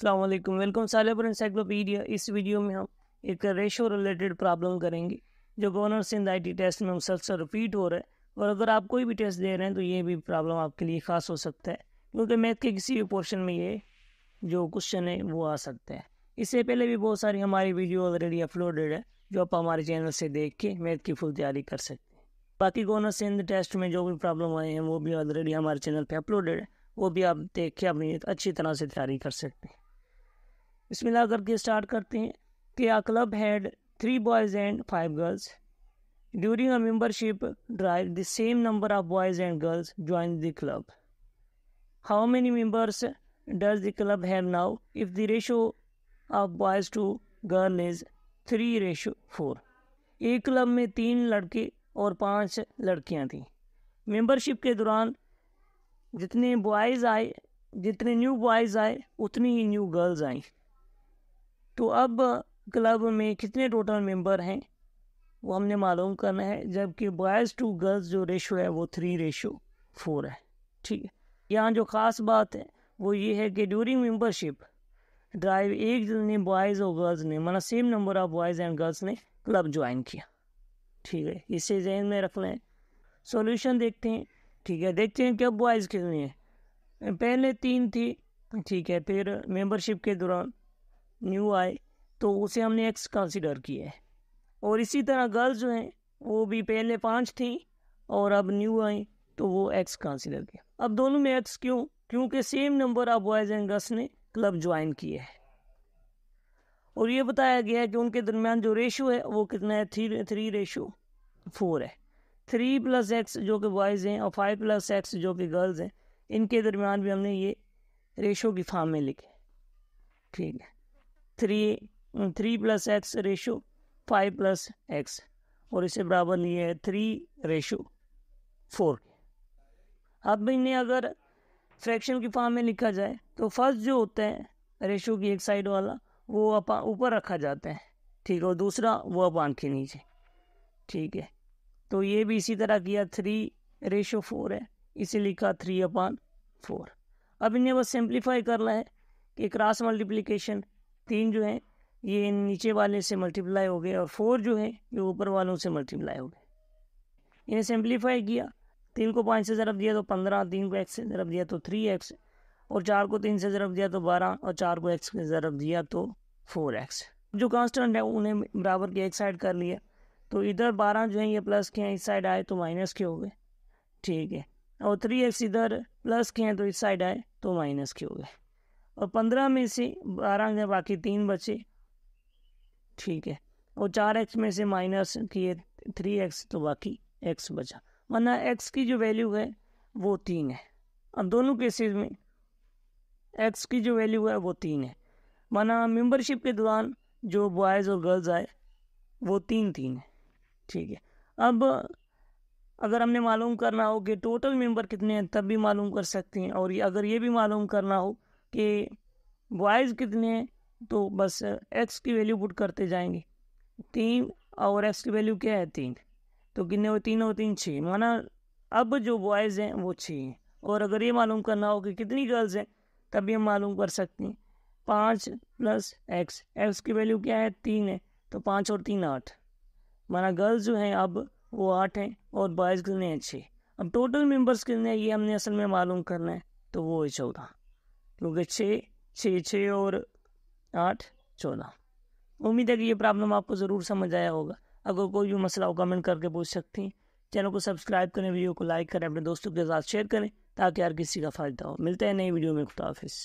अल्लाम वेलकम सालेपुर इंसाइक्लोपीडिया इस वीडियो में हम एक रेशो रिलेटेड प्रॉब्लम करेंगे जो गवर्नर सिंध आई टेस्ट में मुसलसल रिपीट हो रहा है और अगर आप कोई भी टेस्ट दे रहे हैं तो ये भी प्रॉब्लम आपके लिए ख़ास हो सकता है क्योंकि मैथ के किसी भी पोर्शन में ये जो क्वेश्चन है वो आ सकता है इससे पहले भी बहुत सारी हमारी वीडियो ऑलरेडी अपलोडेड है जो आप हमारे चैनल से देख के मैथ की फुल तैयारी कर सकते हैं बाकी गवर्नर सिंध टेस्ट में जो भी प्रॉब्लम आए हैं वो भी ऑलरेडी हमारे चैनल पर अपलोडेड है वो भी आप देख के अपनी अच्छी तरह से तैयारी कर सकते हैं बिस्मिल्लाह करके स्टार्ट करते हैं कि a club had three boys and five girls during a membership drive the same number of boys and girls join the club how many members does the club have now if the ratio of boys to girl is three ratio four एक क्लब में तीन लड़के और पांच लड़कियां थीं membership के दौरान जितने बॉयज़ आए जितने न्यू बॉयज़ आए उतनी ही न्यू गर्ल्स आई तो अब क्लब में कितने टोटल मेंबर हैं वो हमने मालूम करना है जबकि बॉयज़ टू गर्ल्स जो रेशो है वो थ्री रेशो फोर है ठीक है यहाँ जो ख़ास बात है वो ये है कि ड्यूरिंग मेंबरशिप ड्राइव एक ने बॉयज़ और गर्ल्स ने मतलब same number of boys and girls ने क्लब ज्वाइन किया ठीक है इसे जहन में रख लें सोल्यूशन देखते हैं ठीक है देखते हैं कब बॉयज़ कितने हैं पहले तीन थी ठीक है फिर मेंबरशिप के दौरान न्यू आए तो उसे हमने एक्स कंसिडर किया है और इसी तरह गर्ल्स जो हैं वो भी पहले पाँच थी और अब न्यू आई तो वो एक्स कंसिडर किया अब दोनों में एक्स क्यों क्योंकि same number of boys and girls ने क्लब ज्वाइन किए है और ये बताया गया है कि उनके दरमियान जो रेशो है वो कितना है थ्री थ्री रेशो फोर है थ्री प्लस एक्स जो कि बॉयज़ हैं और फाइव प्लस एक्स जो कि गर्ल्स हैं इनके दरमियान भी हमने ये रेशो की फार्म में लिखे ठीक है three three plus X ratio five plus X और इसे बराबर नहीं है थ्री रेशो फोर अब इन्हें अगर फ्रैक्शन की फॉर्म में लिखा जाए तो फर्स्ट जो होता है रेशो की एक साइड वाला वो ऊपर रखा जाता है ठीक है और दूसरा वो अपान के नीचे ठीक है तो ये भी इसी तरह किया थ्री रेशो फोर है इसे लिखा थ्री अपान फोर अब इन्हें बस सिंप्लीफाई करना है कि क्रॉस मल्टीप्लिकेशन तीन जो है ये नीचे वाले से मल्टीप्लाई हो गए और फोर जो है ये ऊपर वालों से मल्टीप्लाई हो गए इन्हें सिंप्लीफाई किया तीन को पाँच से ज़रब दिया तो पंद्रह तीन को एक्स से ज़रब दिया तो थ्री एक्स और चार को तीन से ज़रब दिया तो बारह और चार को एक्स से ज़रब दिया तो फोर एक्स जो कांस्टेंट है उन्हें बराबर के एक साइड कर लिया तो इधर बारह जो है ये प्लस के हैं इस साइड आए तो माइनस के हो गए ठीक है और थ्री एक्स इधर प्लस के हैं तो इस साइड आए तो माइनस के हो गए और पंद्रह में से बारह में बाकी तीन बचे ठीक है और चार एक्स में से माइनस किए थ्री एक्स तो बाकी एक्स बचा वरना एक्स की जो वैल्यू है वो तीन है अब दोनों केसेस में एक्स की जो वैल्यू है वो तीन है माना मेंबरशिप के दौरान जो बॉयज़ और गर्ल्स आए वो तीन तीन है ठीक है अब अगर हमने मालूम करना हो कि टोटल मेंबर कितने हैं तब भी मालूम कर सकते हैं और अगर ये भी मालूम करना हो कि बॉयज़ कितने हैं तो बस एक्स की वैल्यू पुट करते जाएंगे तीन और एक्स की वैल्यू क्या है तीन तो कितने हो तीन और तीन छः माना अब जो बॉयज़ हैं वो छः हैं और अगर ये मालूम करना हो कि कितनी गर्ल्स हैं तभी हम मालूम कर सकते हैं पाँच प्लस एक्स एक्स की वैल्यू क्या है तीन है तो पाँच और तीन आठ माना गर्ल्स जो हैं अब वो आठ हैं और बॉयज़ कितने हैं छः अब टोटल मेंबर्स कितने हैं ये हमने असल में मालूम करना है तो वो है चौदह क्योंकि छः छः छः और आठ चौदह उम्मीद है कि ये प्रॉब्लम आपको ज़रूर समझ आया होगा अगर कोई भी मसला हो कमेंट करके पूछ सकती हैं चैनल को सब्सक्राइब करें वीडियो को लाइक करें अपने दोस्तों के साथ शेयर करें ताकि हर किसी का फ़ायदा हो मिलते हैं नई वीडियो में खुदाफिज़